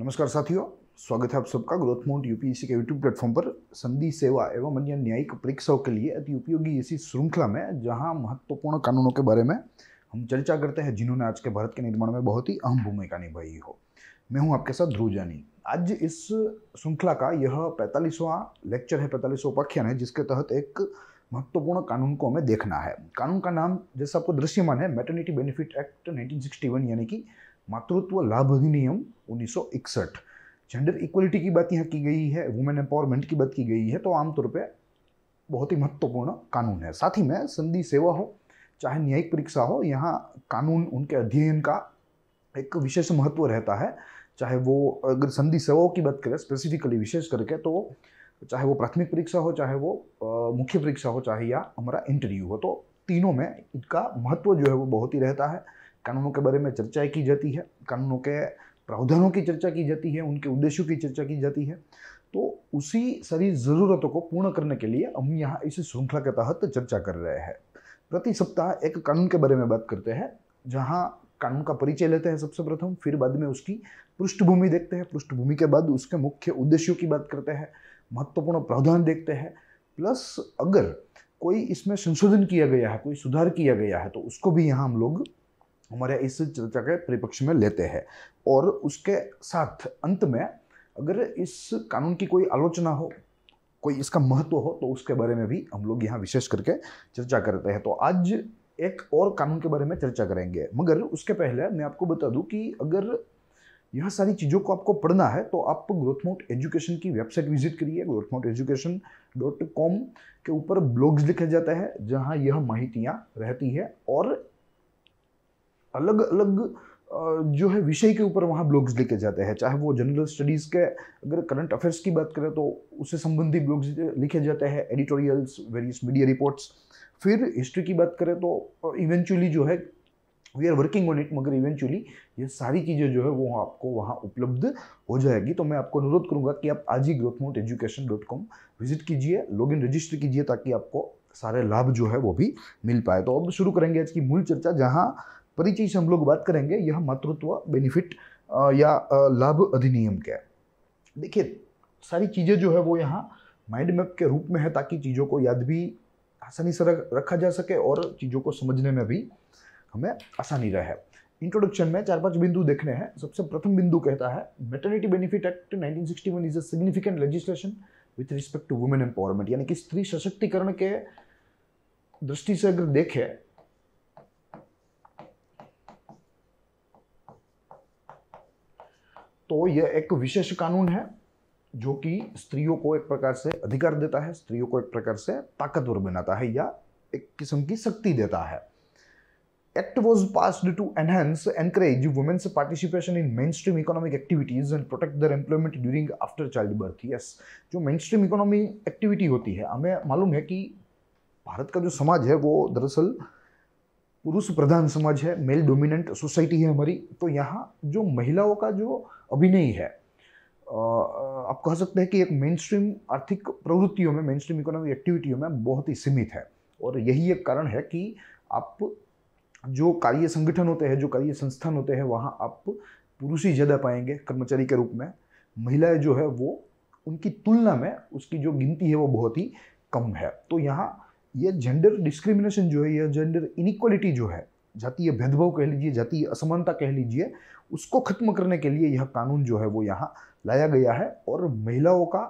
नमस्कार साथियों स्वागत है आप सबका ग्रोथ मोड यूपीएससी के यूट्यूब प्लेटफॉर्म पर संधि सेवा एवं अन्य न्यायिक परीक्षाओं के लिए अति उपयोगी इसी श्रृंखला में जहां महत्वपूर्ण कानूनों के बारे में हम चर्चा करते हैं जिन्होंने आज के भारत के निर्माण में बहुत ही अहम भूमिका निभाई हो मैं हूँ आपके साथ ध्रुव जानी आज इस श्रृंखला का यह पैंतालीसवां लेक्चर है पैंतालीसवा उपाख्यान है जिसके तहत एक महत्वपूर्ण कानून को हमें देखना है कानून का नाम जैसे आपको दृश्यमान है मैटर्निटी बेनिफिट एक्ट 1961 यानी कि मातृत्व लाभ अधिनियम 1961 जेंडर इक्वलिटी की बात यहाँ की गई है वुमेन एम्पावरमेंट की बात की गई है तो आमतौर पर बहुत ही महत्वपूर्ण कानून है साथ ही में संधि सेवा हो चाहे न्यायिक परीक्षा हो यहाँ कानून उनके अध्ययन का एक विशेष महत्व रहता है चाहे वो अगर संधि सेवाओं की बात करें स्पेसिफिकली विशेष करके तो चाहे वो प्राथमिक परीक्षा हो चाहे वो मुख्य परीक्षा हो चाहे या हमारा इंटरव्यू हो तो तीनों में इनका महत्व जो है वो बहुत ही रहता है कानूनों के बारे में चर्चा की जाती है कानूनों के प्रावधानों की चर्चा की जाती है उनके उद्देश्यों की चर्चा की जाती है तो उसी सारी ज़रूरतों को पूर्ण करने के लिए हम यहाँ इस श्रृंखला के तहत चर्चा कर रहे हैं प्रति सप्ताह एक कानून के बारे में बात करते हैं जहाँ कानून का परिचय लेते हैं सबसे प्रथम फिर बाद में उसकी पृष्ठभूमि देखते हैं पृष्ठभूमि के बाद उसके मुख्य उद्देश्यों की बात करते हैं महत्वपूर्ण प्रावधान देखते हैं प्लस अगर कोई इसमें संशोधन किया गया है कोई सुधार किया गया है तो उसको भी यहाँ हम लोग हमारे इस चर्चा के परिपक्ष में लेते हैं और उसके साथ अंत में अगर इस कानून की कोई आलोचना हो कोई इसका महत्व हो तो उसके बारे में भी हम लोग यहाँ विशेष करके चर्चा करते हैं तो आज एक और कानून के बारे में चर्चा करेंगे मगर उसके पहले मैं आपको बता दूं कि अगर यह सारी चीज़ों को आपको पढ़ना है तो आप ग्रोथमाउट एजुकेशन की वेबसाइट विजिट करिए ग्रोथमाउट एजुकेशन डॉट कॉम के ऊपर ब्लॉग्स लिखे जाते हैं जहाँ यह माहितियाँ रहती है और अलग अलग जो है विषय के ऊपर वहाँ ब्लॉग्स लेके जाते हैं चाहे वो जनरल स्टडीज़ के अगर करंट अफेयर्स की बात करें तो उससे संबंधी ब्लॉग्स लिखे जाते हैं एडिटोरियल्स वेरियस मीडिया रिपोर्ट्स फिर हिस्ट्री की बात करें तो इवेंचुअली जो है we are working on it मगर इवेंचुअली ये सारी चीज़ें जो है वो आपको वहाँ उपलब्ध हो जाएगी तो मैं आपको अनुरोध करूँगा कि आप आज ही Growth Mode education dot com visit कीजिए लॉग इन रजिस्टर कीजिए ताकि आपको सारे लाभ जो है वो भी मिल पाए तो अब शुरू करेंगे आज की मूल चर्चा जहाँ परिचय से हम लोग बात करेंगे यह मातृत्व बेनिफिट या लाभ अधिनियम क्या है देखिए सारी चीज़ें जो है वो यहाँ माइंड मैप के रूप में है ताकि चीज़ों को याद भी आसानी से रखा जा सके और चीज़ों को समझने में भी हमें आसानी रहे इंट्रोडक्शन में चार पांच बिंदु देखने हैं सबसे प्रथम बिंदु कहता है maternity benefit act 1961 is a significant legislation with respect to women empowerment यानी कि स्त्री सशक्तिकरण के दृष्टि से अगर देखें तो यह एक विशेष कानून है जो कि स्त्रियों को एक प्रकार से अधिकार देता है स्त्रियों को एक प्रकार से ताकतवर बनाता है या एक किस्म की शक्ति देता है act was passed to enhance encourage women's participation in mainstream economic activities and protect their employment during after child birth yes जो मेन स्ट्रीम इकोनॉमी एक्टिविटी होती है हमें मालूम है कि भारत का जो समाज है वो दरअसल पुरुष प्रधान समाज है मेल डोमिनेंट सोसाइटी है हमारी तो यहाँ जो महिलाओं का जो अभिनय है आप कह सकते हैं कि एक मेन स्ट्रीम आर्थिक प्रवृत्तियों में मेन स्ट्रीम इकोनॉमिक एक्टिविटियों में बहुत ही सीमित है और यही एक कारण है कि आप जो कार्य संगठन होते हैं जो कार्य संस्थान होते हैं वहाँ आप पुरुष ही ज़्यादा पाएंगे कर्मचारी के रूप में महिलाएं जो है वो उनकी तुलना में उसकी जो गिनती है वो बहुत ही कम है तो यहाँ ये जेंडर डिस्क्रिमिनेशन जो है या जेंडर इनिक्वालिटी जो है जातीय भेदभाव कह लीजिए जातीय असमानता कह लीजिए उसको खत्म करने के लिए यह कानून जो है वो यहाँ लाया गया है और महिलाओं का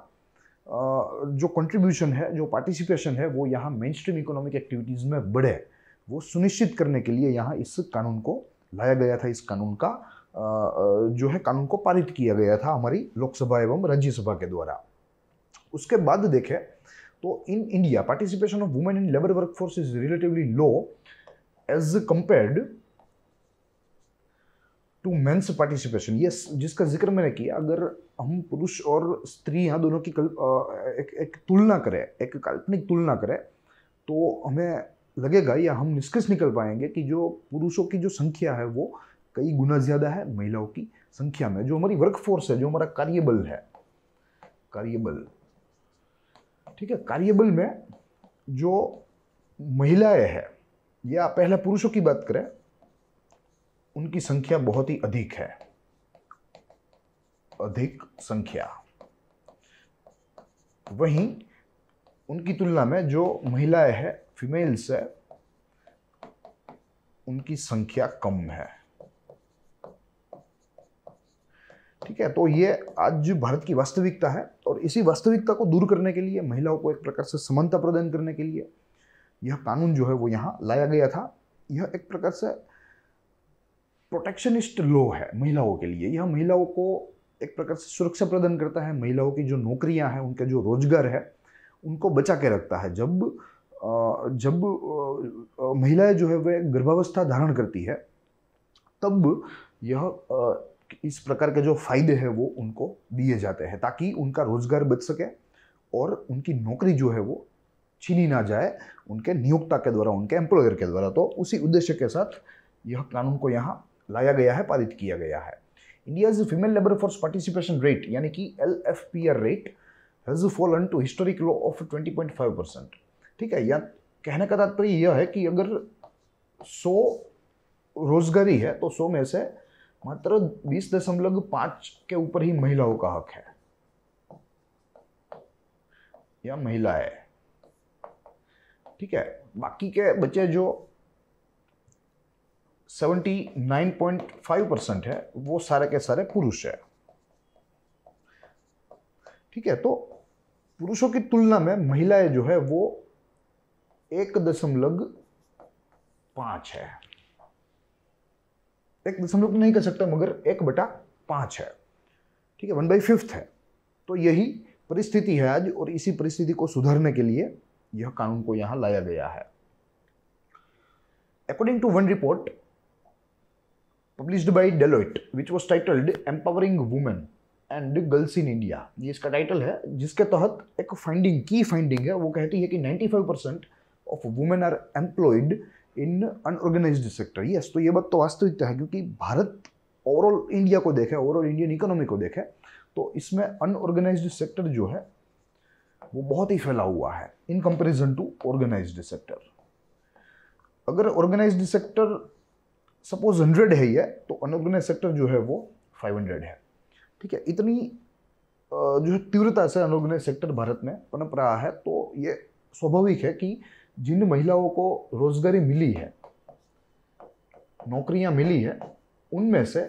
जो कंट्रीब्यूशन है जो पार्टिसिपेशन है वो यहाँ मेन स्ट्रीम इकोनॉमिक एक्टिविटीज़ में बढ़े वो सुनिश्चित करने के लिए यहाँ इस कानून को लाया गया था इस कानून का जो है कानून को पारित किया गया था हमारी लोकसभा एवं राज्यसभा के द्वारा उसके बाद देखें तो India participation of women in labour labor workforce is relatively low as compared to men's participation ये जिसका जिक्र मैंने किया अगर हम पुरुष और स्त्री यहाँ दोनों की कल्प एक, एक तुलना करें एक काल्पनिक तुलना करें तो हमें लगेगा या हम निष्कर्ष निकल पाएंगे कि जो पुरुषों की जो संख्या है वो कई गुना ज़्यादा है महिलाओं की संख्या में जो हमारी वर्कफोर्स है जो हमारा कार्यबल है कार्यबल ठीक है कार्यबल में जो महिलाएं हैं या पहले पुरुषों की बात करें उनकी संख्या बहुत ही अधिक है अधिक संख्या वहीं उनकी तुलना में जो महिलाएं हैं फीमेल्स है उनकी संख्या कम है ठीक है तो ये आज जो भारत की वास्तविकता है और इसी वास्तविकता को दूर करने के लिए महिलाओं को एक प्रकार से समानता प्रदान करने के लिए यह कानून जो है वो यहाँ लाया गया था यह एक प्रकार से प्रोटेक्शनिस्ट लॉ है महिलाओं के लिए यह महिलाओं को एक प्रकार से सुरक्षा प्रदान करता है महिलाओं की जो नौकरियां हैं उनका जो रोजगार है उनको बचा के रखता है जब जब महिलाएं जो है वह गर्भावस्था धारण करती है तब यह इस प्रकार के जो फायदे हैं वो उनको दिए जाते हैं ताकि उनका रोजगार बच सके और उनकी नौकरी जो है वो छीनी ना जाए उनके नियोक्ता के द्वारा उनके एम्प्लॉयर के द्वारा तो उसी उद्देश्य के साथ यह कानून को यहाँ लाया गया है पारित किया गया है India's female labour force participation rate यानी कि L F P R rate has fallen to historic low of five percent ठीक है या कहने का तात्पर्य यह है कि अगर सौ रोजगारी है तो सौ में से मात्र बीस दशमलव पांच के ऊपर ही महिलाओं का हक है या महिला है ठीक है बाकी के बच्चे जो 79.5 परसेंट है वो सारे के सारे पुरुष है ठीक है तो पुरुषों की तुलना में महिलाएं जो है वो एक दशमलव पांच है एक दशमलव नहीं कर सकते मगर एक बटा पाँच है ठीक है वन बाई फिफ्थ है तो यही परिस्थिति है आज और इसी परिस्थिति को सुधारने के लिए यह कानून को यहाँ लाया गया है according to one report published by Deloitte which was titled empowering women and girls in India ये इसका टाइटल है जिसके तहत एक फाइंडिंग की फाइंडिंग है वो कहती है कि 95 percent of women are employed in unorganised sector yes तो ये बात तो वास्तविकता है क्योंकि भारत ओवरऑल इंडिया को देखें ओवरऑल इंडियन इकोनॉमी को देखें तो इसमें अनऑर्गेनाइज सेक्टर जो है वो बहुत ही फैला हुआ है in comparison to organised sector अगर ऑर्गेनाइज सेक्टर सपोज हंड्रेड है ये तो अनऑर्गेनाइज सेक्टर जो है वो फाइव हंड्रेड है ठीक है इतनी जो है तीव्रता से अनऑर्गेनाइज सेक्टर भारत में पनप रहा है तो ये स्वाभाविक है कि जिन महिलाओं को रोजगारी मिली है नौकरियां मिली है उनमें से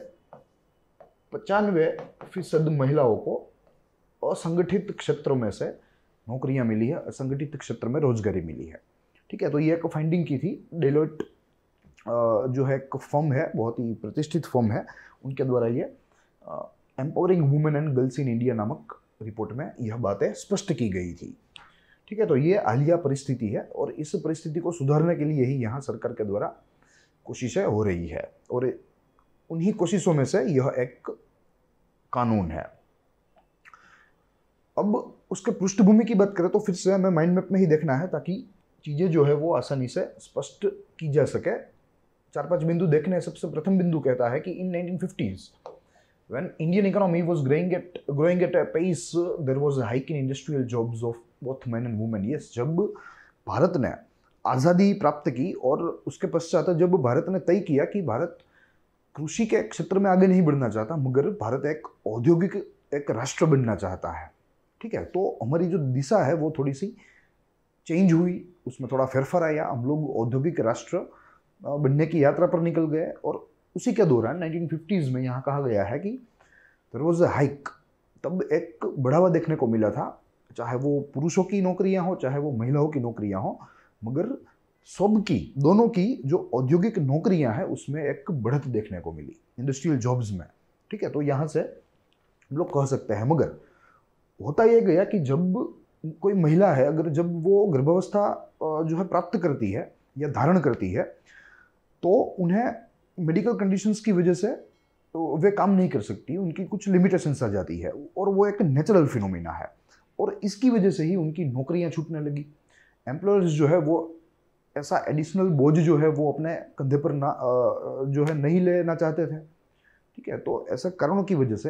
पचानवे फीसद महिलाओं को असंगठित क्षेत्रों में से नौकरियां मिली है असंगठित क्षेत्र में रोजगारी मिली है ठीक है तो ये एक फाइंडिंग की थी डेलोइट जो है एक फर्म है बहुत ही प्रतिष्ठित फर्म है उनके द्वारा ये empowering women and girls in India नामक रिपोर्ट में यह बातें स्पष्ट की गई थी ठीक है तो ये हालिया परिस्थिति है और इस परिस्थिति को सुधारने के लिए ही यहाँ सरकार के द्वारा कोशिशें हो रही है और उन्हीं कोशिशों में से यह एक कानून है अब उसके पृष्ठभूमि की बात करें तो फिर से हमें माइंड मैप में ही देखना है ताकि चीज़ें जो है वो आसानी से स्पष्ट की जा सके चार पांच बिंदु देखने सबसे प्रथम बिंदु कहता है कि in 1950s fifties when Indian economy was growing at growing at pace, there was a hike in industrial jobs both man and women yes जब भारत ने आज़ादी प्राप्त की और उसके पश्चात जब भारत ने तय किया कि भारत कृषि के क्षेत्र में आगे नहीं बढ़ना चाहता मगर भारत एक औद्योगिक एक राष्ट्र बनना चाहता है ठीक है तो हमारी जो दिशा है वो थोड़ी सी चेंज हुई उसमें थोड़ा फेरफार आया हम लोग औद्योगिक राष्ट्र बनने की यात्रा पर निकल गए और उसी के दौरान नाइनटीन में यहाँ कहा गया है कि देर वॉज अ हाइक तब एक बढ़ावा देखने को मिला था चाहे वो पुरुषों की नौकरियां हो चाहे वो महिलाओं की नौकरियां हो मगर सबकी दोनों की जो औद्योगिक नौकरियां हैं उसमें एक बढ़त देखने को मिली इंडस्ट्रियल जॉब्स में ठीक है तो यहाँ से हम लोग कह सकते हैं मगर होता यह गया कि जब कोई महिला है अगर जब वो गर्भावस्था जो है प्राप्त करती है या धारण करती है तो उन्हें मेडिकल कंडीशंस की वजह से वे काम नहीं कर सकती उनकी कुछ लिमिटेशंस आ जाती है और वो एक नेचुरल फिनोमिना है और इसकी वजह से ही उनकी नौकरियां छूटने लगी एम्प्लॉयर्स जो है वो ऐसा एडिशनल बोझ जो है वो अपने कंधे पर ना जो है नहीं लेना चाहते थे ठीक है तो ऐसे कारणों की वजह से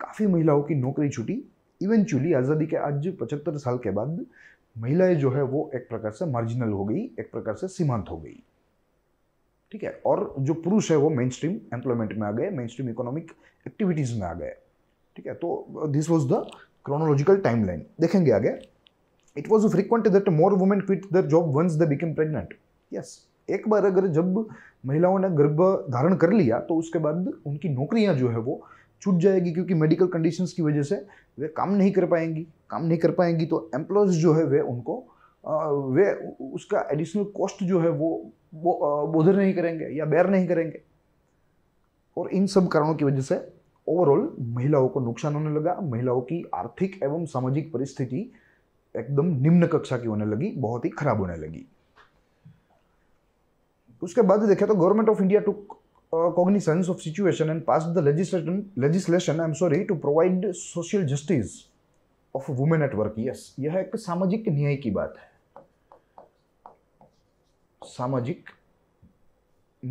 काफ़ी महिलाओं की नौकरी छूटी इवेंचुअली आज़ादी के आज पचहत्तर साल के बाद महिलाएं जो है वो एक प्रकार से मार्जिनल हो गई एक प्रकार से सीमांत हो गई ठीक है और जो पुरुष है वो मेन स्ट्रीम एम्प्लॉयमेंट में आ गए मेन स्ट्रीम इकोनॉमिक एक्टिविटीज़ में आ गए ठीक है तो this was the chronological timeline देखेंगे आगे it was frequent that more women quit their job once they become pregnant yes एक बार अगर जब महिलाओं ने गर्भ धारण कर लिया तो उसके बाद उनकी नौकरियां जो है वो छूट जाएगी क्योंकि मेडिकल कंडीशंस की वजह से वे काम नहीं कर पाएंगी काम नहीं कर पाएंगी तो एम्प्लॉयज जो है वे उनको वे उसका एडिशनल कॉस्ट जो है वो वो बोधर नहीं करेंगे या बैर नहीं करेंगे और इन सब कारणों की वजह से ओवरऑल महिलाओं को नुकसान होने लगा महिलाओं की आर्थिक एवं सामाजिक परिस्थिति एकदम निम्न कक्षा की होने लगी बहुत ही खराब होने लगी उसके बाद देखें तो government of India to cognisance of situation and pass the legislation legislation I'm sorry to provide social justice of women at work yes यह एक सामाजिक न्याय की बात है सामाजिक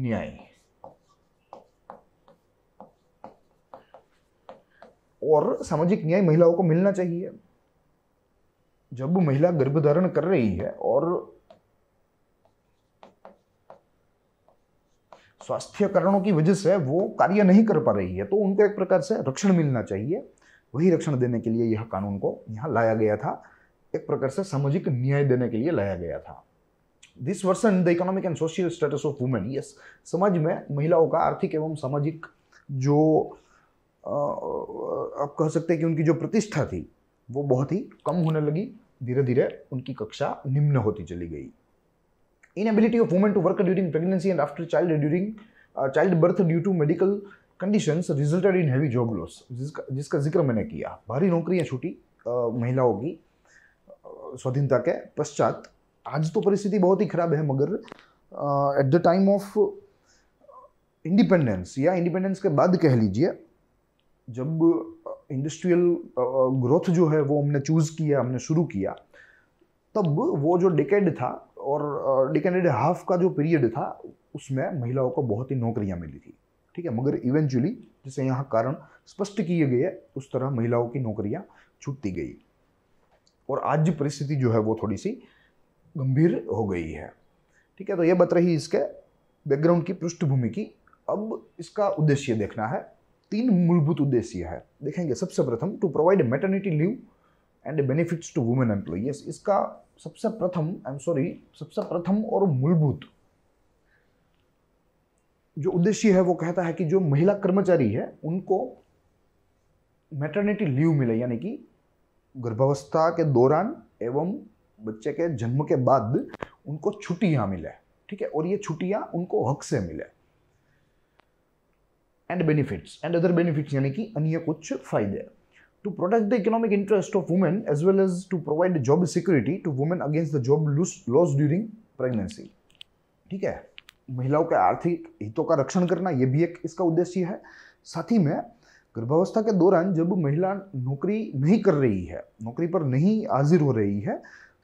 न्याय और सामाजिक न्याय महिलाओं को मिलना चाहिए जब महिला गर्भधारण कर रही है और स्वास्थ्य कारणों की वजह से वो कार्य नहीं कर पा रही है तो उनको एक प्रकार से रक्षण मिलना चाहिए वही रक्षण देने के लिए यह कानून को यहाँ लाया गया था एक प्रकार से सामाजिक न्याय देने के लिए लाया गया था this version the economic and social status of women yes समाज में महिलाओं का आर्थिक एवं सामाजिक जो आप कह सकते हैं कि उनकी जो प्रतिष्ठा थी वो बहुत ही कम होने लगी धीरे धीरे उनकी कक्षा निम्न होती चली गई inability of women to work during pregnancy and after child during child birth due to medical conditions resulted in heavy job loss जिसका जिसका जिक्र मैंने किया भारी नौकरियाँ छूटी महिलाओं की स्वाधीनता के पश्चात आज तो परिस्थिति बहुत ही खराब है मगर at the time of independence या इंडिपेंडेंस के बाद कह लीजिए जब इंडस्ट्रियल ग्रोथ जो है वो हमने चूज़ किया हमने शुरू किया तब वो जो डिकेड था और डिकेड हाफ का जो पीरियड था उसमें महिलाओं को बहुत ही नौकरियां मिली थी ठीक है मगर इवेंचुअली जैसे यहाँ कारण स्पष्ट किए गए उस तरह महिलाओं की नौकरियां छूटती गई और आज परिस्थिति जो है वो थोड़ी सी गंभीर हो गई है ठीक है तो ये बत रही इसके बैकग्राउंड की पृष्ठभूमि की अब इसका उद्देश्य देखना है तीन मूलभूत उद्देश्य है देखेंगे सबसे प्रथम to provide maternity leave and benefits to women employees इसका सबसे प्रथम आई एम सॉरी सबसे प्रथम और मूलभूत जो उद्देश्य है वो कहता है कि जो महिला कर्मचारी है उनको मैटरनिटी लीव मिले यानी कि गर्भावस्था के दौरान एवं बच्चे के जन्म के बाद उनको छुट्टियाँ मिले ठीक है और ये छुट्टियाँ उनको हक से मिले and benefits and other benefits यानी कि अन्य कुछ फायदे to protect the economic interest of women as well as to provide job security to women against the job loss during pregnancy ठीक है महिलाओं के आर्थिक हितों का रक्षण करना यह भी एक इसका उद्देश्य है साथ ही में गर्भावस्था के दौरान जब महिला नौकरी नहीं कर रही है नौकरी पर नहीं हाजिर हो रही है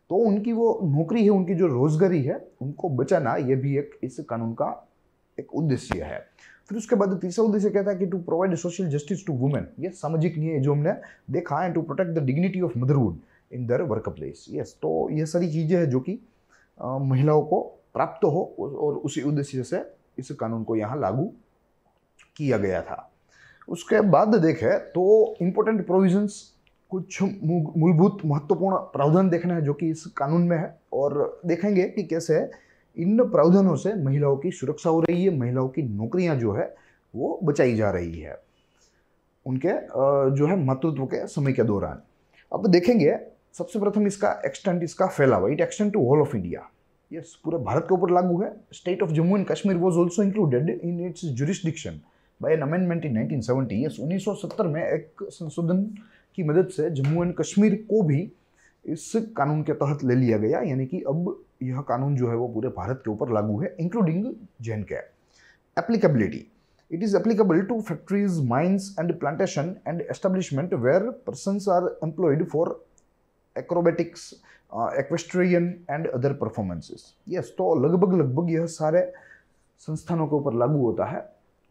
तो उनकी वो नौकरी है उनकी जो रोजगारी है उनको बचाना यह भी एक इस कानून का एक उद्देश्य है फिर उसके बाद तीसरा उद्देश्य कहता है कि to provide social justice to women ये सामाजिक न्याय जो हमने देखा है to protect the dignity of motherhood in their work place yes तो ये सारी चीज़ें हैं जो कि महिलाओं को प्राप्त हो और उसी उद्देश्य से इस कानून को यहाँ लागू किया गया था उसके बाद देखें तो इम्पोर्टेंट प्रोविजंस कुछ मूलभूत महत्वपूर्ण प्रावधान देखना है जो कि इस कानून में है और देखेंगे कि कैसे इन प्रावधानों से महिलाओं की सुरक्षा हो रही है महिलाओं की नौकरियां जो है वो बचाई जा रही है उनके जो है मातृत्व के समय के दौरान अब देखेंगे सबसे प्रथम इसका एक्सटेंट इसका फैलावा it extend to all of India ये पूरे भारत के ऊपर लागू है state of Jammu and Kashmir was also included in its jurisdiction by an amendment in nineteen उन्नीस यस सत्तर में एक संशोधन की मदद से जम्मू एंड कश्मीर को भी इस कानून के तहत ले लिया गया यानी कि अब यह कानून जो है वो पूरे भारत के ऊपर लागू है including J and K applicability it is applicable to factories mines and plantation and establishment where persons are employed for acrobatics equestrian and other performances yes तो लगभग लगभग यह सारे संस्थानों के ऊपर लागू होता है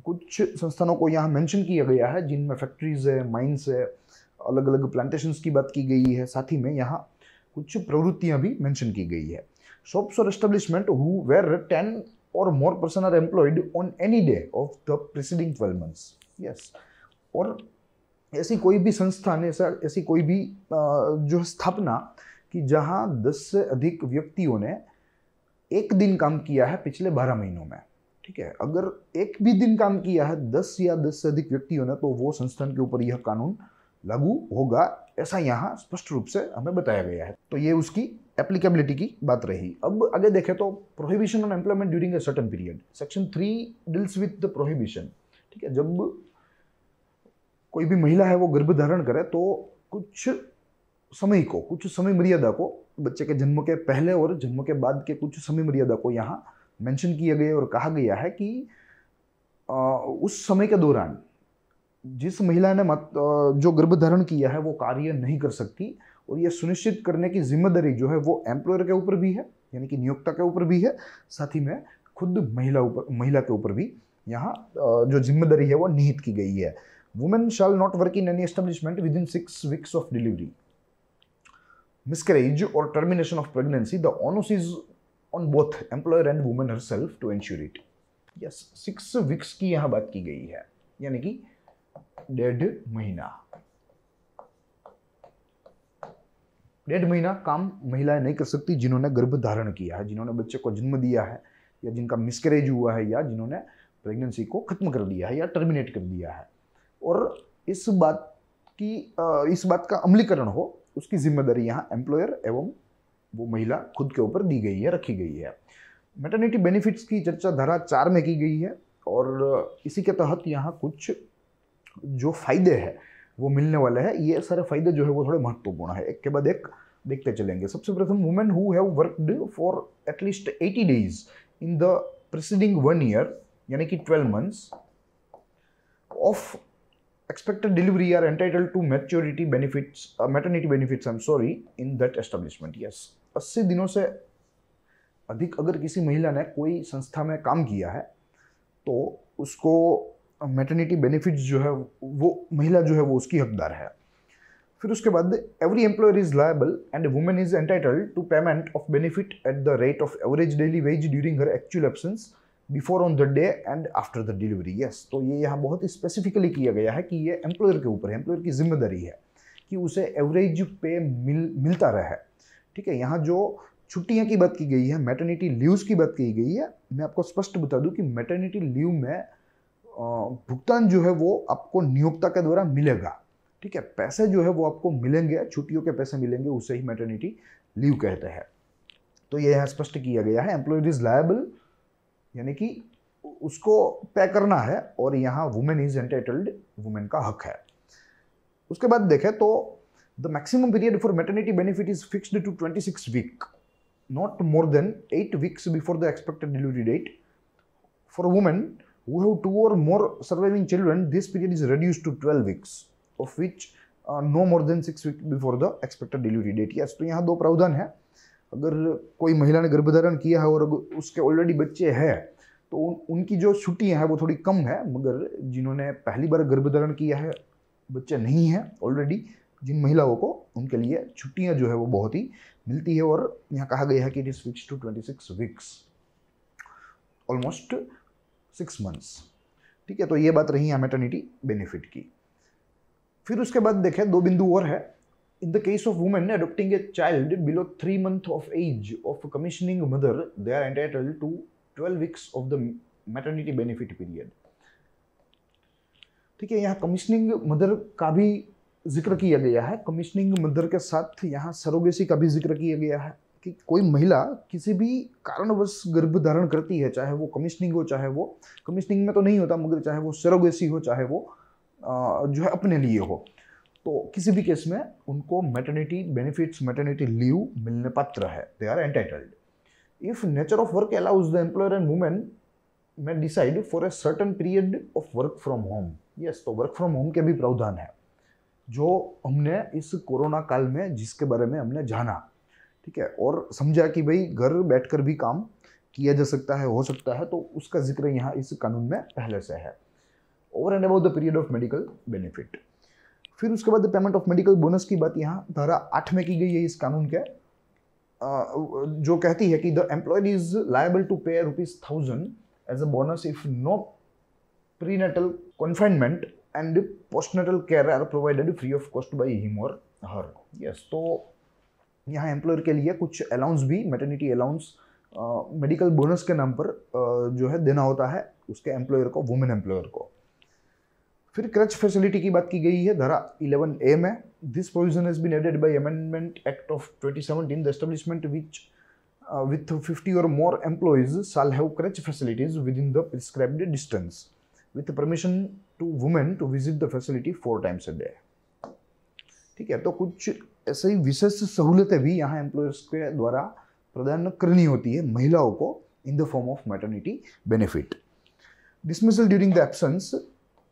कुछ संस्थानों को यहाँ मेंशन किया गया है जिनमें फैक्ट्रीज है माइंस है अलग अलग प्लांटेशन की बात की गई है साथ ही में यहाँ कुछ प्रवृत्तियां भी मैंशन की गई है शॉप्स और एस्टेब्लिशमेंट हु वेर टेन और more person are employed on any day of the preceding twelve months yes और ऐसी कोई भी संस्था ने ऐसा ऐसी कोई भी जो स्थापना कि जहाँ 10 से अधिक व्यक्तियों ने एक दिन काम किया है पिछले 12 महीनों में ठीक है अगर एक भी दिन काम किया है 10 या 10 से अधिक व्यक्तियों ने तो वो संस्थान के ऊपर यह कानून लागू होगा ऐसा यहाँ स्पष्ट रूप से हमें बताया गया है तो ये उसकी एप्लीकेबिलिटी की बात रही अब आगे देखें तो prohibition on employment during a certain period section three deals with the prohibition ठीक है जब कोई भी महिला है वो गर्भ धारण करे तो कुछ समय को कुछ समय मर्यादा को बच्चे के जन्म के पहले और जन्म के बाद के कुछ समय मर्यादा को यहाँ मेंशन किया गया और कहा गया है कि आ, उस समय के दौरान जिस महिला ने मत जो गर्भधारण किया है वो कार्य नहीं कर सकती और ये सुनिश्चित करने की जिम्मेदारी जो है वो एम्प्लॉयर के ऊपर भी है यानी कि नियोक्ता के ऊपर भी है साथ ही में खुद महिला ऊपर महिला के ऊपर भी यहाँ जो जिम्मेदारी है वो निहित की गई है women shall not work in any establishment within six weeks of delivery miscarriage और termination of pregnancy the onus is on both employer and women herself to ensure it yes six weeks की यहाँ बात की गई है यानी कि डेढ़ महीना डेढ़ महीना काम महिलाएं नहीं कर सकती जिन्होंने गर्भ धारण किया है जिन्होंने बच्चे को जन्म दिया है या जिनका मिसकरेज हुआ है या जिन्होंने प्रेगनेंसी को ख़त्म कर दिया है या टर्मिनेट कर दिया है और इस बात की इस बात का अमलीकरण हो उसकी जिम्मेदारी यहाँ एम्प्लॉयर एवं वो महिला खुद के ऊपर दी गई है रखी गई है मेटर्निटी बेनिफिट्स की चर्चा धारा चार में की गई है और इसी के तहत यहाँ कुछ जो फ़ायदे हैं वो मिलने वाले हैं ये सारे फ़ायदे जो है वो थोड़े महत्वपूर्ण है एक के बाद एक देखते चलेंगे सबसे प्रथम women who have worked for at least eighty days in the preceding one year यानी कि twelve months of expected delivery are entitle to maturity benefits maternity benefits I am sorry in that establishment yes अस्सी दिनों से अधिक अगर किसी महिला ने कोई संस्था में काम किया है तो उसको मैटर्निटी बेनिफिट्स जो है वो महिला जो है वो उसकी हकदार है फिर उसके बाद every employer is liable and women is entitled to payment of benefit at the rate of average daily wage during her actual absence before on the day and after the delivery yes तो ये यहाँ बहुत ही specifically किया गया है कि ये employer के ऊपर है एम्प्लॉयर की जिम्मेदारी है कि उसे एवरेज पे मिल मिलता रहे ठीक है यहाँ जो छुट्टियाँ की बात की गई है मैटर्निटी लीव्स की बात की गई है मैं आपको स्पष्ट बता दूँ कि मैटर्निटी लीव में भुगतान जो है वो आपको नियोक्ता के द्वारा मिलेगा ठीक है पैसे जो है वो आपको मिलेंगे छुट्टियों के पैसे मिलेंगे उसे ही मैटर्निटी लीव कहते हैं तो ये यहाँ स्पष्ट किया गया है एम्प्लॉय इज लायबल यानी कि उसको पे करना है और यहाँ वुमेन इज एंटाइटल्ड वुमेन का हक है उसके बाद देखें तो the maximum period for maternity benefit is fixed to twenty six week not more than eight weeks before the expected delivery date for women who have two or more surviving children, this period is reduced to 12 weeks, of which uh, no more than six week before the expected delivery date yes तो यहाँ दो प्रावधान है अगर कोई महिला ने गर्भधारण किया है और उसके ऑलरेडी बच्चे हैं तो उन, उनकी जो छुट्टियाँ हैं वो थोड़ी कम है मगर जिन्होंने पहली बार गर्भधारण किया है बच्चे नहीं हैं ऑलरेडी जिन महिलाओं को उनके लिए छुट्टियाँ जो है वो बहुत ही मिलती है और यहाँ कहा गया है कि it is fix to twenty six weeks almost six months ठीक है तो ये बात रही है मेटर्निटी बेनिफिट की फिर उसके बाद देखें दो बिंदु और है in the case of women adopting a child below three month of age of commissioning mother they are entitle to twelve weeks of the maternity benefit period ठीक है यहाँ कमिश्निंग मदर का भी जिक्र किया गया है कमिश्निंग मदर के साथ यहाँ सरोगेसी का भी जिक्र किया गया है कि कोई महिला किसी भी कारणवश गर्भ धारण करती है चाहे वो कमिश्निंग हो चाहे वो कमिश्निंग में तो नहीं होता मगर चाहे वो सरोगेसी हो चाहे वो जो है अपने लिए हो तो किसी भी केस में उनको मैटर्निटी बेनिफिट्स मैटर्निटी लीव मिलने पात्र है they are entitled if nature of work allows the employer and women may decide for a certain period of work from home yes तो वर्क फ्रॉम होम के भी प्रावधान है जो हमने इस कोरोना काल में जिसके बारे में हमने जाना ठीक है और समझा कि भाई घर बैठकर भी काम किया जा सकता है हो सकता है तो उसका जिक्र यहाँ इस कानून में पहले से है over and about the period of medical benefit फिर उसके बाद पेमेंट ऑफ मेडिकल बोनस की बात यहाँ धारा आठ में की गई है इस कानून के जो कहती है कि the employ is liable to pay rupees thousand as a bonus if no prenatal confinement and postnatal care are provided free of cost by him or her yes तो यहाँ एम्प्लॉयर के लिए कुछ अलाउंस भी मेटर्निटी अलाउंस मेडिकल बोनस के नाम पर uh, जो है देना होता है उसके एम्प्लॉयर को वुमेन एम्प्लॉयर को फिर क्रच फैसिलिटी की बात की गई है धारा 11 ए में this provision is been added by amendment act of twenty seventeen the establishment which with fifty or more employees shall have creche facilities within the prescribed distance with permission to women to visit the facility four times a day ठीक है तो कुछ ऐसी विशेष सहूलतें भी यहाँ employers के द्वारा प्रदान करनी होती है महिलाओं को in the form of maternity benefit dismissal during the absence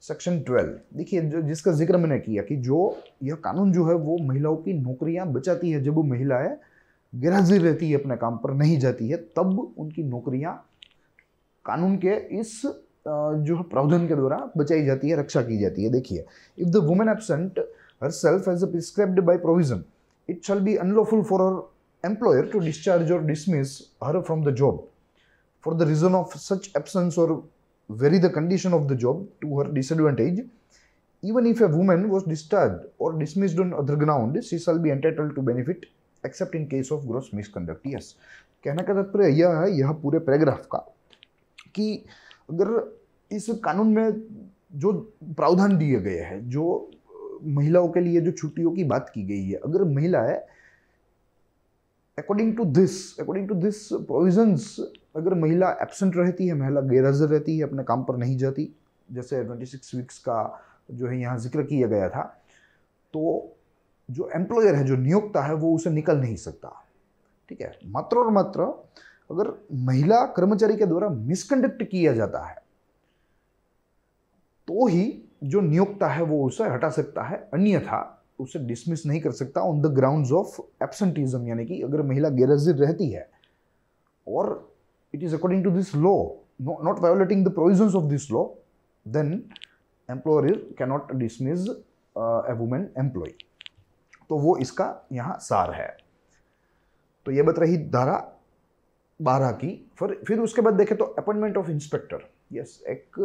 section 12 देखिए जो जिसका जिक्र मैंने किया कि जो यह कानून जो है वो महिलाओं की नौकरियां बचाती है जब वो महिलाएं गैरहाजिर रहती है अपने काम पर नहीं जाती है तब उनकी नौकरियां कानून के इस जो है प्रावधान के द्वारा बचाई जाती है रक्षा की जाती है देखिए if the women absent herself as a prescribed by provision, it shall be unlawful for her employer to discharge or dismiss her from the job for the reason of such absence or vary the condition of the job to her disadvantage. Even if a woman was discharged or dismissed on other ground, she shall be entitled to benefit except in case of gross misconduct yes कहने का तात्पर्य yah hai yah pure paragraph ka ki agar इस कानून में जो प्रावधान दिए गए हैं जो महिलाओं के लिए जो छुट्टियों की बात की गई है अगर महिला है according to this according to this provisions अगर महिला एबसेंट रहती है महिला गैरहजर रहती है अपने काम पर नहीं जाती जैसे सिक्स वीक्स का जो है यहाँ जिक्र किया गया था तो जो एम्प्लॉयर है जो नियोक्ता है वो उसे निकल नहीं सकता ठीक है मात्र और मात्र अगर महिला कर्मचारी के द्वारा मिसकंडक्ट किया जाता है तो ही जो नियोक्ता है वो उसे हटा सकता है अन्यथा उसे डिसमिस नहीं कर सकता on the ground of absenteeism यानी कि अगर महिला गैरहजिर रहती है और it is according to this law not violating the provision of this law then employer cannot dismiss a women employ तो वो इसका यहाँ सार है तो ये बत रही धारा बारह की फिर फिर उसके बाद देखें तो अपॉइंटमेंट ऑफ इंस्पेक्टर यस एक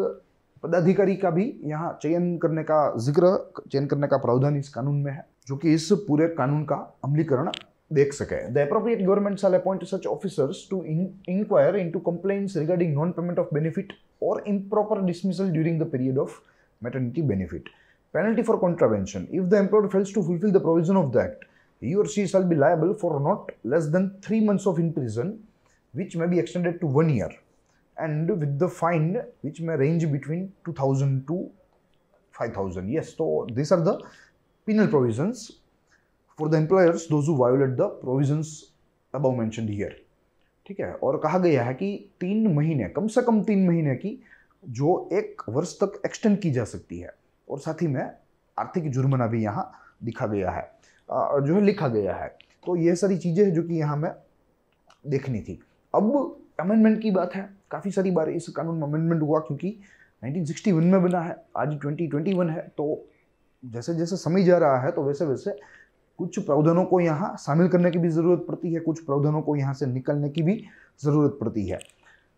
पदाधिकारी का भी यहाँ चयन करने का जिक्र चयन करने का प्रावधान इस कानून में है जो कि इस पूरे कानून का अमलीकरण देख सके the appropriate government shall appoint such officers to inquire to complain regarding non payment of benefit और improper dismissal during the period of maternity benefit for contravention if the the fails to fulfil the provision of the act you or she she be liable for not less than three months of in prison which may be extended to one year and with the fine which में range between two thousand to five thousand yes तो this are the penal provisions for the employers those who violate the provisions about mention here ठीक है और कहा गया है कि तीन महीने कम से कम तीन महीने की जो एक वर्ष तक एक्सटेंड की जा सकती है और साथ ही में आर्थिक जुर्माना भी यहाँ दिखा गया है जो है लिखा गया है तो ये सारी चीज़ें हैं जो कि यहाँ मैं देखनी थी अब अमेंडमेंट की बात है काफ़ी सारी बार इस कानून में अमेंडमेंट हुआ क्योंकि 1961 में बना है आज 2021 है तो जैसे जैसे समय जा रहा है तो वैसे वैसे कुछ प्रावधानों को यहाँ शामिल करने की भी ज़रूरत पड़ती है कुछ प्रावधानों को यहाँ से निकलने की भी ज़रूरत पड़ती है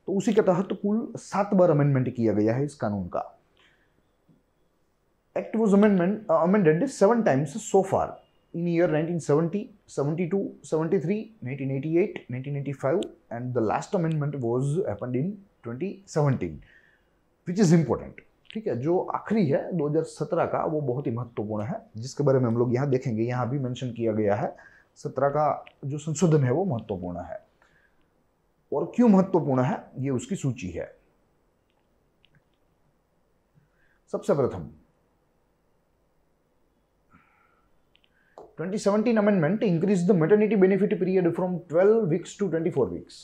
तो उसी के तहत तो कुल सात बार अमेंडमेंट किया गया है इस कानून का act was amendment amended seven times so far in year 1970, 72, 73, 1988, 1985 and the last amendment was happened in 2017 which is important. ठीक है जो आखिरी है 2017 का वो बहुत ही महत्वपूर्ण है जिसके बारे में हम लोग यहाँ देखेंगे यहाँ भी मेंशन किया गया है सत्रह का जो संशोधन है वो महत्वपूर्ण है और क्यों महत्वपूर्ण है ये उसकी सूची है सबसे प्रथम 2017 amendment increased the maternity benefit period from 12 weeks to 24 weeks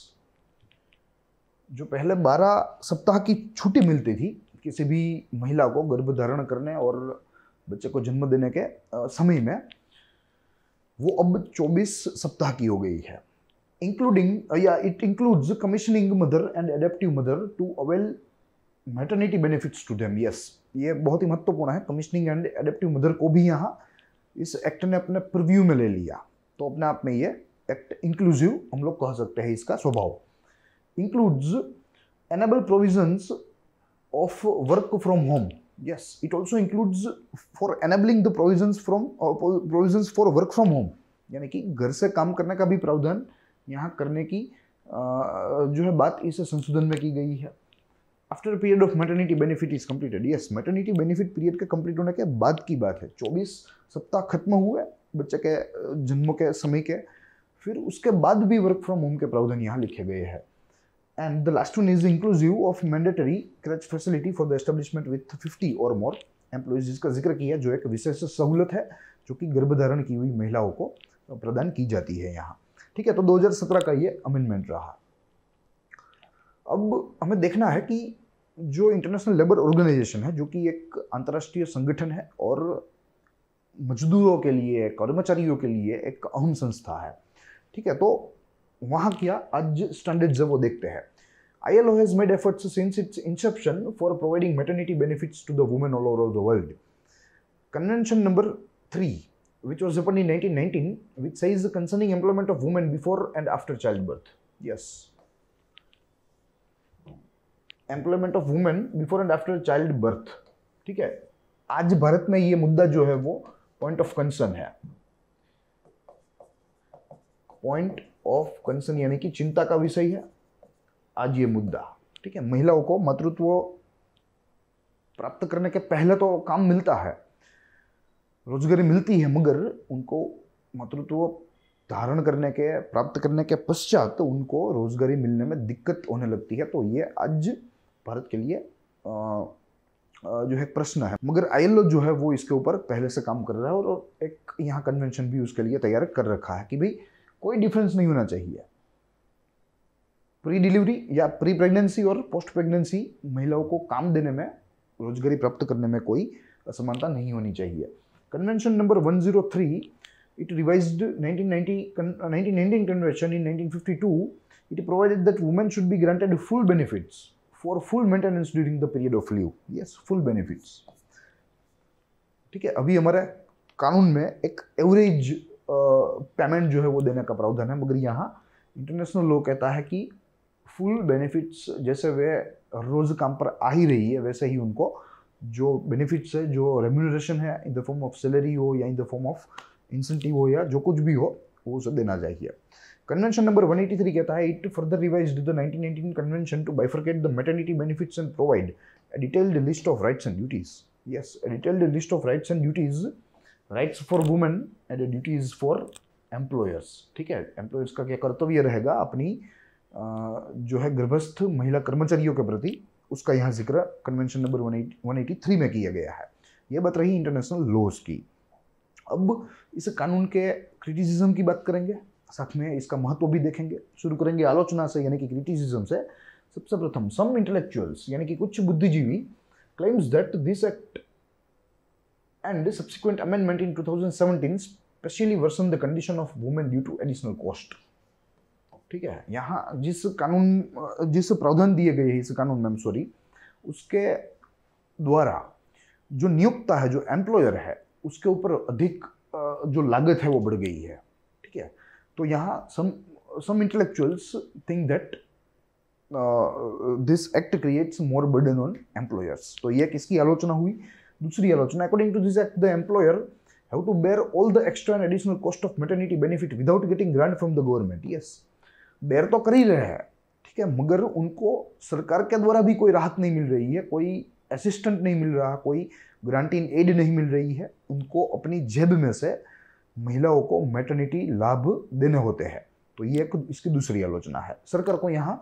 जो पहले 12 सप्ताह की छुट्टी मिलती थी किसी भी महिला को गर्भधारण करने और बच्चे को जन्म देने के समय में वो अब 24 सप्ताह की हो गई है इंक्लूडिंग या it includes commissioning mother and adoptive mother to avail maternity benefits to them yes ये बहुत ही महत्वपूर्ण है कमीशनिंग एंड एडेप्टिव मदर को भी यहाँ इस एक्ट ने अपने प्रिव्यू में ले लिया तो अपने आप में ये एक्ट इंक्लूसिव हम लोग कह सकते हैं इसका स्वभाव includes enable provisions of work from home yes it also includes for enabling the provisions from or for work from home यानी कि घर से काम करने का भी प्रावधान यहाँ करने की जो है बात इस संशोधन में की गई है after period of maternity benefit is completed yes maternity benefit period के कंप्लीट होने के बाद की बात है चौबीस सप्ताह खत्म हुए बच्चे के जन्म के समय के फिर उसके बाद भी वर्क फ्रॉम होम के प्रावधान यहाँ लिखे गए हैं and the last one is inclusive of mandatory creche facility for the establishment with fifty or more employees जिसका जिक्र किया जो एक विशेष सहूलत है जो कि गर्भधारण की हुई महिलाओं को प्रदान की जाती है यहाँ ठीक है तो 2017 का ये अमेंडमेंट रहा अब हमें देखना है कि जो इंटरनेशनल लेबर ऑर्गेनाइजेशन है जो कि एक अंतर्राष्ट्रीय संगठन है और मजदूरों के लिए कर्मचारियों के लिए एक अहम संस्था है ठीक है तो वहाँ क्या आज स्टैंडर्ड्स है वो देखते हैं ILO has made efforts since its inception for providing maternity benefits to the women all over the world. Convention number 3, which was opened in 1919, which says concerning employment of women before and after childbirth. Yes. Employment of women before and after childbirth. ठीक है आज भारत में ये मुद्दा जो है वो point of concern है पॉइंट ऑफ कंसर्न यानी कि चिंता का विषय है आज ये मुद्दा ठीक है महिलाओं को मातृत्व प्राप्त करने के पहले तो काम मिलता है रोजगारी मिलती है मगर उनको मातृत्व धारण करने के प्राप्त करने के पश्चात तो उनको रोजगारी मिलने में दिक्कत होने लगती है तो ये आज भारत के लिए जो है प्रश्न है मगर आई जो है वो इसके ऊपर पहले से काम कर रहा है और एक यहाँ कन्वेंशन भी उसके लिए तैयार कर रखा है कि भाई कोई डिफरेंस नहीं होना चाहिए प्री डिलीवरी या प्री प्रेगनेंसी और पोस्ट प्रेगनेंसी महिलाओं को काम देने में रोजगारी प्राप्त करने में कोई असमानता नहीं होनी चाहिए convention number 103 it revised 1990 1919 convention in 1952 it provided that women should be granted full benefits for full maintenance during the period of leave yes full benefits ठीक है अभी हमारे कानून में एक एवरेज पेमेंट जो है वो देने का प्रावधान है मगर यहाँ इंटरनेशनल लॉ कहता है कि फुल बेनिफिट्स जैसे वे रोज काम पर आ ही रही है वैसे ही उनको जो बेनिफिट्स है जो रेम्यूनरेशन है in the form of salary हो या in the form of incentive हो या जो कुछ भी हो वो उसे देना चाहिए Convention number 183 कहता है it further revised the 1919 convention to bifurcate the maternity benefits and provide a detailed list of rights and duties. Yes, a detailed list of rights and duties, rights for women and duties for employers. ठीक है employers का क्या कर्तव्य रहेगा अपनी जो है गर्भस्थ महिला कर्मचारियों के प्रति उसका यहाँ जिक्र कन्वेंशन नंबर 183 में किया गया है ये बात रही इंटरनेशनल लॉज की अब इस कानून के क्रिटिसिज्म की बात करेंगे साथ में इसका महत्व भी देखेंगे शुरू करेंगे आलोचना से यानी कि क्रिटिसिज्म से सबसे प्रथम सम इंटेलेक्चुअल्स यानी कि कुछ बुद्धिजीवी claims that this act and subsequent amendment in 2017 specially worsen the condition of women due to additional cost ठीक है यहाँ जिस कानून जिस प्रावधान दिए गए हैं इस कानून में सॉरी उसके द्वारा जो नियुक्ता है जो एम्प्लॉयर है उसके ऊपर अधिक जो लागत है वो बढ़ गई है तो यहाँ some some intellectuals think that this act creates more burden on employers तो यह किसकी आलोचना हुई दूसरी आलोचना according to this act the employer have to bear all the extra and additional cost of maternity benefit without getting grant from the government yes bear तो कर ही रहे हैं ठीक है मगर उनको सरकार के द्वारा भी कोई राहत नहीं मिल रही है कोई असिस्टेंट नहीं मिल रहा कोई ग्रांट इन एड नहीं मिल रही है उनको अपनी जेब में से महिलाओं को मैटर्निटी लाभ देने होते हैं तो ये एक इसकी दूसरी आलोचना है सरकार को यहाँ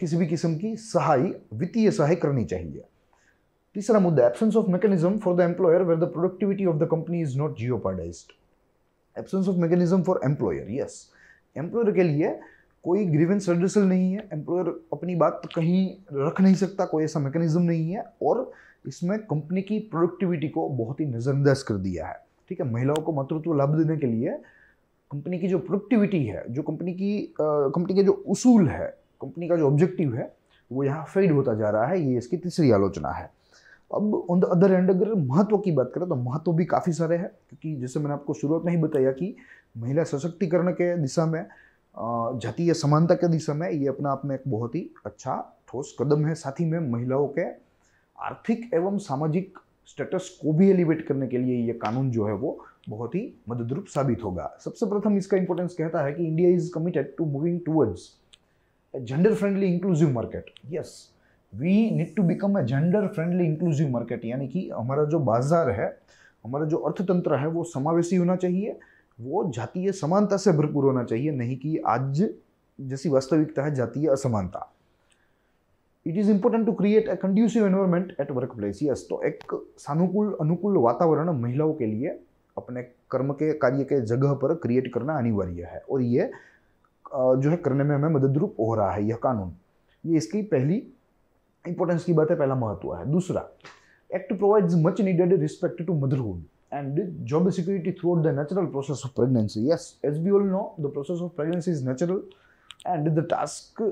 किसी भी किस्म की सहाय वित्तीय सहाय करनी चाहिए तीसरा मुद्दा absence of mechanism for the employer where the productivity of the company is not jeopardized absence of mechanism for employer yes employer के लिए कोई ग्रीवेंस सर्डिसल नहीं है एम्प्लॉयर अपनी बात तो कहीं रख नहीं सकता कोई ऐसा मैकेनिज्म नहीं है और इसमें कंपनी की प्रोडक्टिविटी को बहुत ही नज़रअंदाज कर दिया है ठीक है महिलाओं को मातृत्व लाभ देने के लिए कंपनी की जो प्रोडक्टिविटी है जो कंपनी की कंपनी के जो उसूल है कंपनी का जो ऑब्जेक्टिव है वो यहाँ फेड होता जा रहा है ये इसकी तीसरी आलोचना है अब ऑन द अदर एंड अगर महत्व की बात करें तो महत्व भी काफ़ी सारे हैं क्योंकि जैसे मैंने आपको शुरुआत में ही बताया कि महिला सशक्तिकरण के दिशा में जातीय समानता के दिशा में ये अपना आप में एक बहुत ही अच्छा ठोस कदम है साथ ही में महिलाओं के आर्थिक एवं सामाजिक स्टेटस को भी एलिवेट करने के लिए ये कानून जो है वो बहुत ही मदद रूप साबित होगा सबसे प्रथम इसका इंपॉर्टेंस कहता है कि India is committed to moving towards gender friendly inclusive market yes we need to become a gender friendly inclusive market यानी कि हमारा जो बाजार है हमारा जो अर्थतंत्र है वो समावेशी होना चाहिए वो जातीय समानता से भरपूर होना चाहिए नहीं कि आज जैसी वास्तविकता है जातीय असमानता it is important to create a conducive environment at work place yes तो एक सानुकूल अनुकूल वातावरण महिलाओं के लिए अपने कर्म के कार्य के जगह पर क्रिएट करना अनिवार्य है और ये जो है करने में हमें मदद रूप हो रहा है यह कानून ये इसकी पहली इंपॉर्टेंस की बात है पहला महत्व है दूसरा act provide much needed respect to motherhood job security throughout the natural process of pregnancy yes as we all know the process of pregnancy is natural and the task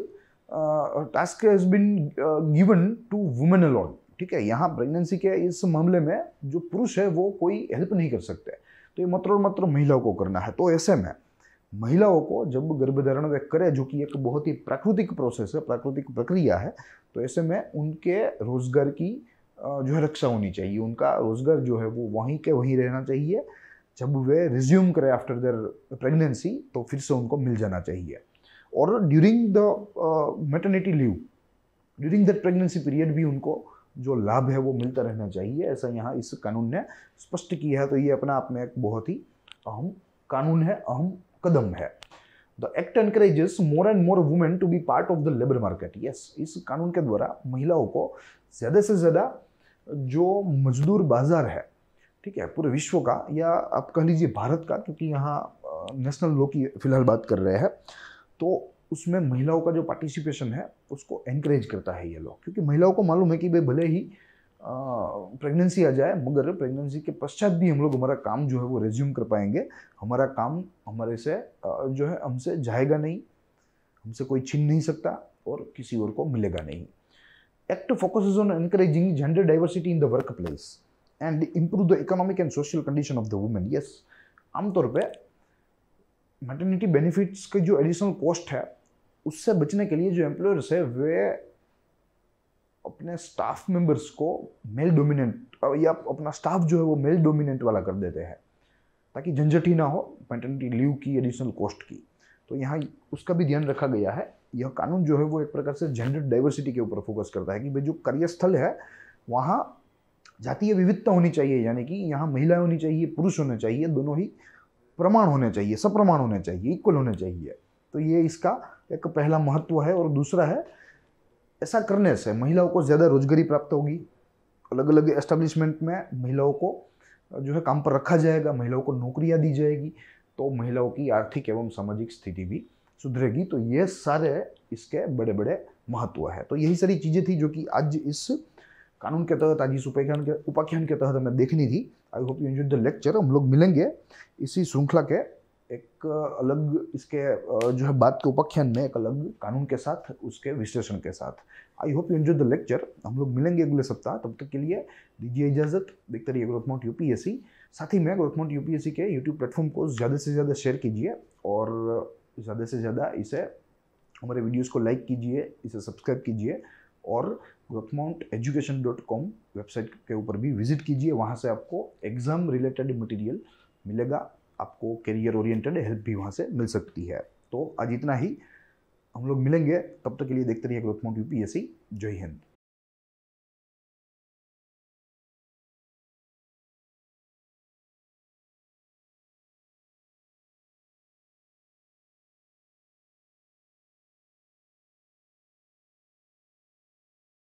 task has been given to women alone ठीक है यहाँ pregnancy के इस मामले में जो पुरुष है वो कोई हेल्प नहीं कर सकते तो ये मात्र और मात्र महिलाओं को करना है तो ऐसे में महिलाओं को जब गर्भधारण वे करें जो कि एक बहुत ही प्राकृतिक प्रोसेस है प्राकृतिक प्रक्रिया है तो ऐसे में उनके रोजगार की जो है रक्षा होनी चाहिए उनका रोजगार जो है वो वहीं के वहीं रहना चाहिए जब वे रिज्यूम करें आफ्टर देयर प्रेगनेंसी तो फिर से उनको मिल जाना चाहिए और during the maternity leave during that pregnancy period भी उनको जो लाभ है वो मिलता रहना चाहिए ऐसा यहाँ इस कानून ने स्पष्ट किया है तो ये अपना आप में एक बहुत ही अहम कानून है अहम कदम है the act encourages more and more women to be part of the labour market yes इस कानून के द्वारा महिलाओं को ज़्यादा से ज़्यादा जो मजदूर बाजार है ठीक है पूरे विश्व का या आप कह लीजिए भारत का क्योंकि यहाँ नेशनल uh, लोग की फिलहाल बात कर रहे हैं तो उसमें महिलाओं का जो पार्टिसिपेशन है उसको एनकरेज करता है ये लोग क्योंकि महिलाओं को मालूम है कि भाई भले ही प्रेगनेंसी आ जाए मगर प्रेगनेंसी के पश्चात भी हम लोग हमारा काम जो है वो रेज्यूम कर पाएंगे हमारा काम हमारे से जो है हमसे जाएगा नहीं हमसे कोई छीन नहीं सकता और किसी और को मिलेगा नहीं act focus on encouraging gender diversity in the work place and improve the economic and social condition of the women yes आमतौर पर मैटर्निटी बेनिफिट्स के जो एडिशनल कॉस्ट है उससे बचने के लिए जो एम्प्लॉयर्स है वे अपने स्टाफ मेंबर्स को मेल डोमिनेंट या अपना स्टाफ जो है वो मेल डोमिनेंट वाला कर देते हैं ताकि झंझट ही ना हो मैटर्निटी लीव की एडिशनल कॉस्ट की तो यहाँ उसका भी ध्यान रखा गया है यह कानून जो है वो एक प्रकार से जेंडर डाइवर्सिटी के ऊपर फोकस करता है कि भाई जो कार्यस्थल है वहाँ जातीय विविधता होनी चाहिए यानी कि यहाँ महिलाएं होनी चाहिए पुरुष होना चाहिए दोनों ही प्रमाण होने चाहिए सप्रमाण होने चाहिए इक्वल होने चाहिए तो ये इसका एक पहला महत्व है और दूसरा है ऐसा करने से महिलाओं को ज़्यादा रोजगारी प्राप्त होगी अलग अलग एस्टेब्लिशमेंट में महिलाओं को जो है काम पर रखा जाएगा महिलाओं को नौकरियाँ दी जाएगी तो महिलाओं की आर्थिक एवं सामाजिक स्थिति भी सुधरेगी तो ये सारे इसके बड़े बड़े महत्व है तो यही सारी चीज़ें थी जो कि आज इस कानून के तहत आज इस उपाख्यान के उपाख्यान के तहत हमें देखनी थी I hope you enjoy the lecture हम लोग मिलेंगे इसी श्रृंखला के एक अलग इसके जो है बात के उपाख्यान में एक अलग कानून के साथ उसके विश्लेषण के साथ I hope you enjoy the lecture हम लोग मिलेंगे अगले सप्ताह तब तक के लिए दीजिए इजाजत देखते रहिए ग्रोथमोट यू साथ ही में ग्रोथमोट यू के यूट्यूब प्लेटफॉर्म को ज़्यादा से ज़्यादा शेयर कीजिए और ज़्यादा से ज़्यादा इसे हमारे वीडियोज़ को लाइक कीजिए इसे सब्सक्राइब कीजिए और वेपमाउंट एजुकेशन डॉट कॉम वेबसाइट के ऊपर भी विजिट कीजिए वहाँ से आपको एग्ज़ाम रिलेटेड मटेरियल मिलेगा आपको करियर ओरिएंटेड हेल्प भी वहाँ से मिल सकती है तो आज इतना ही हम लोग मिलेंगे तब तक के लिए देखते रहिए पी एस सी जय हिंद